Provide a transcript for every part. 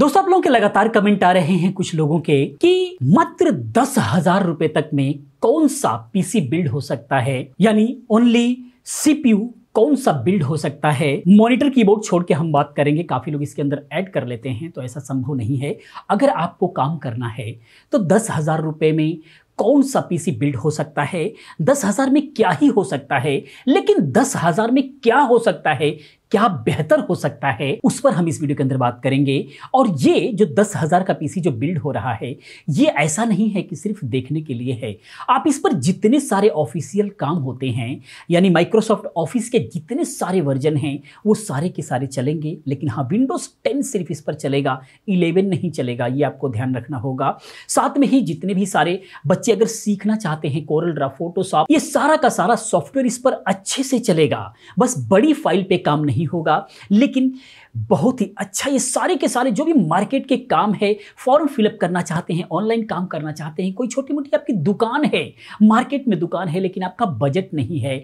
दोस्तों आप लोगों के लगातार कमेंट आ रहे हैं कुछ लोगों के कि मात्र दस हजार रुपए तक में कौन सा पीसी बिल्ड हो सकता है यानी ओनली सीपीयू कौन सा बिल्ड हो सकता है मॉनिटर कीबोर्ड छोड़ के हम बात करेंगे काफ़ी लोग इसके अंदर ऐड कर लेते हैं तो ऐसा संभव नहीं है अगर आपको काम करना है तो दस हज़ार रुपए में कौन सा पीसी बिल्ड हो सकता है दस हज़ार में क्या ही हो सकता है लेकिन दस हज़ार में क्या हो सकता है क्या बेहतर हो सकता है उस पर हम इस वीडियो के अंदर बात करेंगे और ये जो दस हज़ार का पीसी जो बिल्ड हो रहा है ये ऐसा नहीं है कि सिर्फ देखने के लिए है आप इस पर जितने सारे ऑफिशियल काम होते हैं यानी माइक्रोसॉफ्ट ऑफिस के जितने सारे वर्जन हैं वो सारे के सारे चलेंगे लेकिन हाँ विंडोज़ टेन सिर्फ इस पर चलेगा इलेवन नहीं चलेगा ये आपको ध्यान रखना होगा साथ में ही जितने भी सारे बच्चे अगर सीखना चाहते हैं कोरल ड्रा फोटोशॉप ये सारा का सारा सॉफ्टवेयर इस पर अच्छे से चलेगा बस बड़ी फाइल पर काम नहीं नहीं होगा लेकिन बहुत ही अच्छा ये सारे के सारे जो भी मार्केट के काम है फॉर्म फिलअप करना चाहते हैं ऑनलाइन काम करना चाहते हैं कोई छोटी मोटी आपकी दुकान है मार्केट में दुकान है लेकिन आपका बजट नहीं है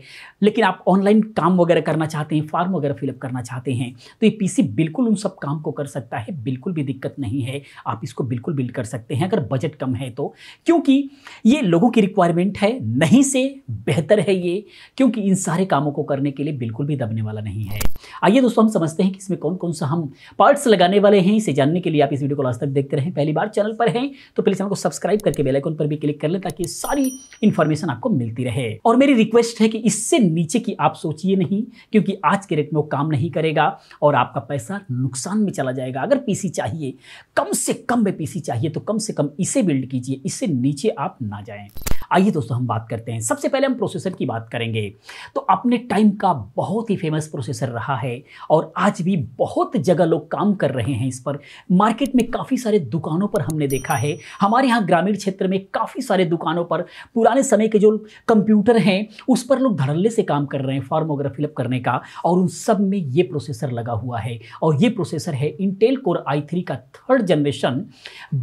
लेकिन आप ऑनलाइन काम वगैरह करना चाहते हैं फॉर्म वगैरह फिलअप करना चाहते हैं तो ये पीसी बिल्कुल उन सब काम को कर सकता है बिल्कुल भी दिक्कत नहीं है आप इसको बिल्कुल बिल्ड कर सकते हैं अगर बजट कम है तो क्योंकि ये लोगों की रिक्वायरमेंट है नहीं से बेहतर है ये क्योंकि इन सारे कामों को करने के लिए बिल्कुल भी दबने वाला नहीं है आइए दोस्तों हम समझते हैं कि इसमें कौन कौन सा हम पार्ट्स लगाने वाले हैं इसे जानने के लिए आप इस वीडियो को लास्ट तक देखते रहें पहली बार चैनल पर हैं तो प्लीज़ चैनल को सब्सक्राइब करके बेलाइकॉन पर भी क्लिक कर लें ताकि सारी इन्फॉर्मेशन आपको मिलती रहे और मेरी रिक्वेस्ट है कि इससे नीचे की आप सोचिए नहीं क्योंकि आज के रेट में वो काम नहीं करेगा और आपका पैसा नुकसान में चला जाएगा अगर पीसी चाहिए कम से कम में पीसी चाहिए तो कम से कम इसे बिल्ड कीजिए इससे नीचे आप ना जाएं आइए दोस्तों हम बात करते हैं सबसे पहले हम प्रोसेसर की बात करेंगे तो अपने टाइम का बहुत ही फेमस प्रोसेसर रहा है और आज भी बहुत जगह लोग काम कर रहे हैं इस पर मार्केट में काफ़ी सारे दुकानों पर हमने देखा है हमारे यहाँ ग्रामीण क्षेत्र में काफ़ी सारे दुकानों पर पुराने समय के जो कंप्यूटर हैं उस पर लोग धड़ल्ले से काम कर रहे हैं फार्मोग्राफ फिलअप करने का और उन सब में ये प्रोसेसर लगा हुआ है और ये प्रोसेसर है इंटेल कोर आई थ्री का थर्ड जनरेशन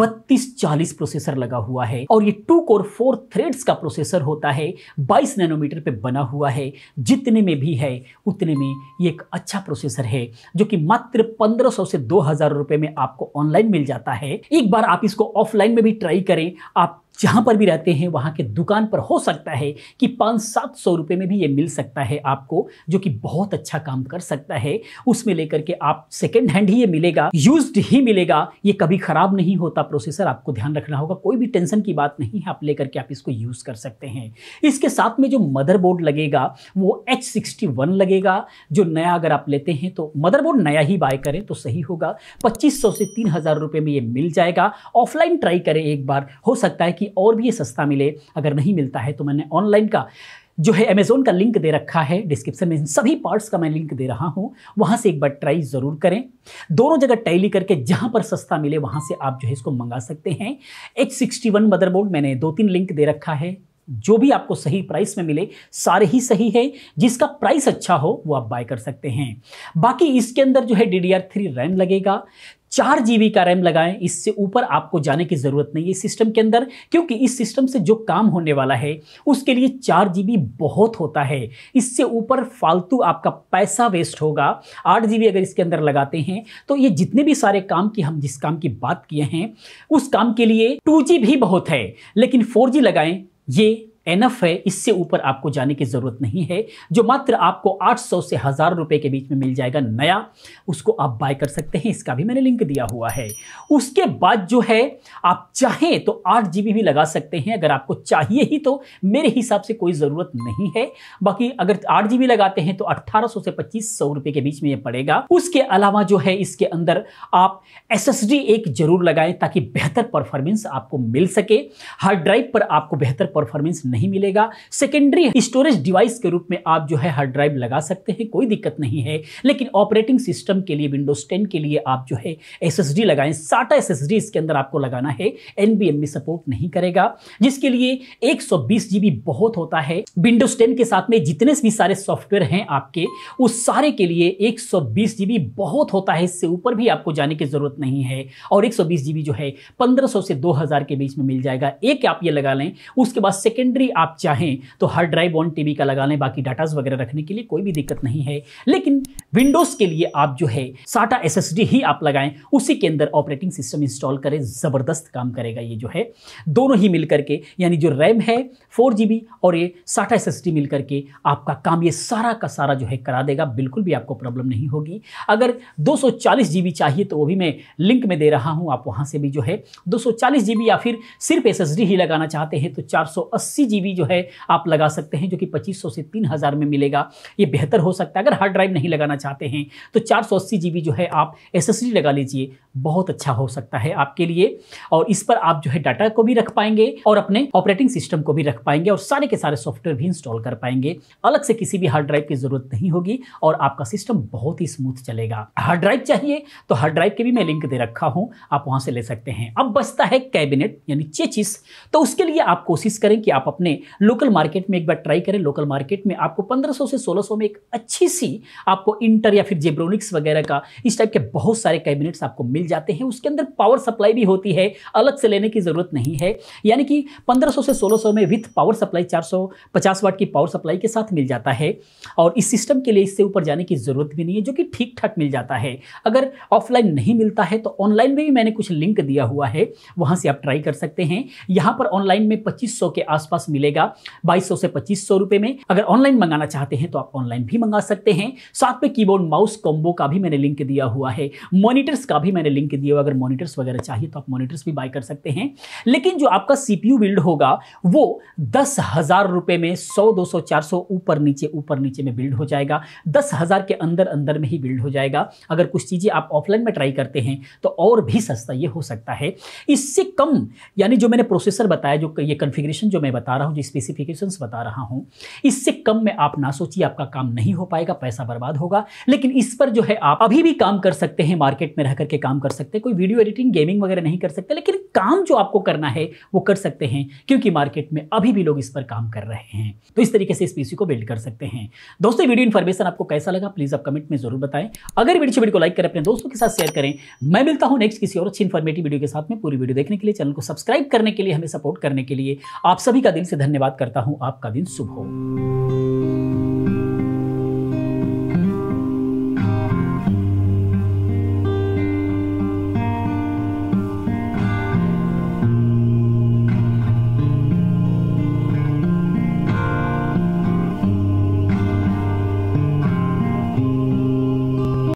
बत्तीस चालीस प्रोसेसर लगा हुआ है और ये two core four thread megahertz का प्रोसेसर होता है 22 नैनोमीटर पे बना हुआ है जितने में भी है उतने में ये एक अच्छा प्रोसेसर है जो कि मात्र 1500 से 2000 रुपए में आपको ऑनलाइन मिल जाता है एक बार आप इसको ऑफलाइन में भी ट्राई करें आप जहाँ पर भी रहते हैं वहाँ के दुकान पर हो सकता है कि पाँच सात सौ रुपये में भी ये मिल सकता है आपको जो कि बहुत अच्छा काम कर सकता है उसमें लेकर के आप सेकेंड हैंड ही ये मिलेगा यूज ही मिलेगा ये कभी ख़राब नहीं होता प्रोसेसर आपको ध्यान रखना होगा कोई भी टेंशन की बात नहीं है आप लेकर के आप इसको यूज़ कर सकते हैं इसके साथ में जो मदरबोर्ड लगेगा वो एच लगेगा जो नया अगर आप लेते हैं तो मदरबोर्ड नया ही बाय करें तो सही होगा पच्चीस से तीन हज़ार में ये मिल जाएगा ऑफलाइन ट्राई करें एक बार हो सकता है ताकि और भी ये सस्ता मिले अगर नहीं मिलता है तो मैंने ऑनलाइन का जो है अमेज़ोन का लिंक दे रखा है डिस्क्रिप्शन में इन सभी पार्ट्स का मैं लिंक दे रहा हूँ वहाँ से एक बार ट्राई ज़रूर करें दोनों जगह टैली करके जहाँ पर सस्ता मिले वहाँ से आप जो है इसको मंगा सकते हैं एच सिक्सटी वन मदरबोर्ड मैंने दो तीन लिंक दे रखा है जो भी आपको सही प्राइस में मिले सारे ही सही है जिसका प्राइस अच्छा हो वो आप बाय कर सकते हैं बाकी इसके अंदर जो है D D R three RAM लगेगा चार जी का रैम लगाएं इससे ऊपर आपको जाने की ज़रूरत नहीं है इस सिस्टम के अंदर क्योंकि इस सिस्टम से जो काम होने वाला है उसके लिए चार जी बहुत होता है इससे ऊपर फालतू आपका पैसा वेस्ट होगा आठ जी अगर इसके अंदर लगाते हैं तो ये जितने भी सारे काम की हम जिस काम की बात किए हैं उस काम के लिए टू भी बहुत है लेकिन फोर लगाएं 耶。एनफ है इससे ऊपर आपको जाने की ज़रूरत नहीं है जो मात्र आपको 800 से हज़ार रुपए के बीच में मिल जाएगा नया उसको आप बाय कर सकते हैं इसका भी मैंने लिंक दिया हुआ है उसके बाद जो है आप चाहें तो आठ जी भी लगा सकते हैं अगर आपको चाहिए ही तो मेरे हिसाब से कोई ज़रूरत नहीं है बाकी अगर आठ जी लगाते हैं तो अट्ठारह से पच्चीस सौ के बीच में यह पड़ेगा उसके अलावा जो है इसके अंदर आप एस एक जरूर लगाएं ताकि बेहतर परफॉर्मेंस आपको मिल सके हार्ड ड्राइव पर आपको बेहतर परफॉर्मेंस नहीं मिलेगा सेकेंडरी स्टोरेज डिवाइस के रूप में आप जो है हार्ड ड्राइव लगा सकते हैं कोई दिक्कत नहीं है लेकिन ऑपरेटिंग सिस्टम के लिए विंडोज टेन के लिए आप जो है एस एस डी लगाएं साटा एस एस डी इसके अंदर आपको लगाना है N B M B support नहीं करेगा जिसके लिए एक सौ बीस जी बी बहुत होता है विंडोज टेन के साथ में जितने भी सारे सॉफ्टवेयर हैं आपके उस सारे के लिए एक सौ बीस जी बी बहुत होता है इससे ऊपर भी आपको जाने की जरूरत नहीं है और एक सौ बीस जी बी जो है पंद्रह सौ से दो हजार के बीच में मिल जाएगा एक आप ये लगा लें उसके बाद सेकेंडरी बैटरी आप चाहें तो हर ड्राइव ऑन टीवी का लगा लें बाकी डाटाज वगैरह रखने के लिए कोई भी दिक्कत नहीं है लेकिन विंडोज के लिए आप जो है साटा एस ही आप लगाएं उसी के अंदर ऑपरेटिंग सिस्टम इंस्टॉल करें ज़बरदस्त काम करेगा ये जो है दोनों ही मिल करके यानी जो रैम है फोर और ये साटा एस मिल करके आपका काम ये सारा का सारा जो है करा देगा बिल्कुल भी आपको प्रॉब्लम नहीं होगी अगर दो सौ चाहिए तो वो भी मैं लिंक में दे रहा हूँ आप वहाँ से भी जो है दो सौ या फिर सिर्फ एस ही लगाना चाहते हैं तो चार जी जो है आप लगा सकते हैं जो कि 2500 से 3000 में मिलेगा ये बेहतर हो सकता है अगर हार्ड ड्राइव नहीं लगाना चाहते हैं तो चार सौ जो है आप एस लगा लीजिए बहुत अच्छा हो सकता है आपके लिए और इस पर आप जो है डाटा को भी रख पाएंगे और अपने ऑपरेटिंग सिस्टम को भी रख पाएंगे और सारे के सारे सॉफ्टवेयर भी इंस्टॉल कर पाएंगे अलग से किसी भी हार्ड ड्राइव की जरूरत नहीं होगी और आपका सिस्टम बहुत ही स्मूथ चलेगा हार्ड ड्राइव चाहिए तो हार्ड ड्राइव के भी मैं लिंक दे रखा हूं आप वहां से ले सकते हैं अब बचता है कैबिनेट यानी चेचिस तो उसके लिए आप कोशिश करें कि आप अपने लोकल मार्केट में एक बार ट्राई करें लोकल मार्केट में आपको 1500 से 1600 में एक अच्छी सी आपको इंटर या फिर जेब्रोनिक्स वगैरह का इस टाइप के बहुत सारे कैबिनेट्स आपको मिल जाते हैं उसके अंदर पावर सप्लाई भी होती है अलग से लेने की ज़रूरत नहीं है यानी कि 1500 से 1600 में विथ पावर सप्लाई 450 वाट की पावर सप्लाई के साथ मिल जाता है और इस सिस्टम के लिए इससे ऊपर जाने की ज़रूरत भी नहीं है जो कि ठीक ठाक मिल जाता है अगर ऑफलाइन नहीं मिलता है तो ऑनलाइन में भी मैंने कुछ लिंक दिया हुआ है वहाँ से आप ट्राई कर सकते हैं यहाँ पर ऑनलाइन में पच्चीस के आसपास मिलेगा बाईस से पच्चीस रुपए में अगर ऑनलाइन मंगाना चाहते हैं तो आप ऑनलाइन भी मंगा सकते हैं साथ में कीबोर्ड माउस कॉम्बो का भी मैंने लिंक दिया हुआ है मॉनिटर्स का भी मैंने लिंक दिया हुआ अगर मॉनिटर्स वगैरह चाहिए तो आप मॉनिटर्स भी बाय कर सकते हैं लेकिन जो आपका सीपीयू बिल्ड होगा वो दस हजार रुपए में सौ दो सौ चार सौ ऊपर नीचे ऊपर नीचे में बिल्ड हो जाएगा दस हजार के अंदर अंदर में ही बिल्ड हो जाएगा अगर कुछ चीज़ें आप ऑफलाइन में ट्राई करते हैं तो और भी सस्ता ये हो सकता है इससे कम यानी जो मैंने प्रोसेसर बताया जो ये कन्फिग्रेशन जो मैं बता रहा हूँ जो स्पेसिफिकेशंस बता रहा हूँ इससे कम में आप ना सोचिए आपका काम नहीं हो पाएगा पैसा बर्बाद होगा लेकिन इस पर जो है आप अभी भी काम कर सकते हैं मार्केट में रह करके काम कर सकते हैं कोई वीडियो एडिटिंग गेमिंग वगैरह नहीं कर सकते लेकिन काम जो आपको करना है वो कर सकते हैं क्योंकि मार्केट में अभी भी लोग इस पर काम कर रहे हैं तो इस तरीके से इस पीसी को बिल्ड कर सकते हैं दोस्तों वीडियो इन्फॉर्मेशन आपको कैसा लगा प्लीज़ आप कमेंट में जरूर बताएं अगर वीडियो वीडियो को लाइक करें अपने दोस्तों के साथ शेयर करें मैं मिलता हूं नेक्स्ट किसी और अच्छी इन्फॉर्मेटिव वीडियो के साथ में पूरी वीडियो देखने के लिए चैनल को सब्सक्राइब करने के लिए हमें सपोर्ट करने के लिए आप सभी का दिल से धन्यवाद करता हूं आपका दिन शुभ हो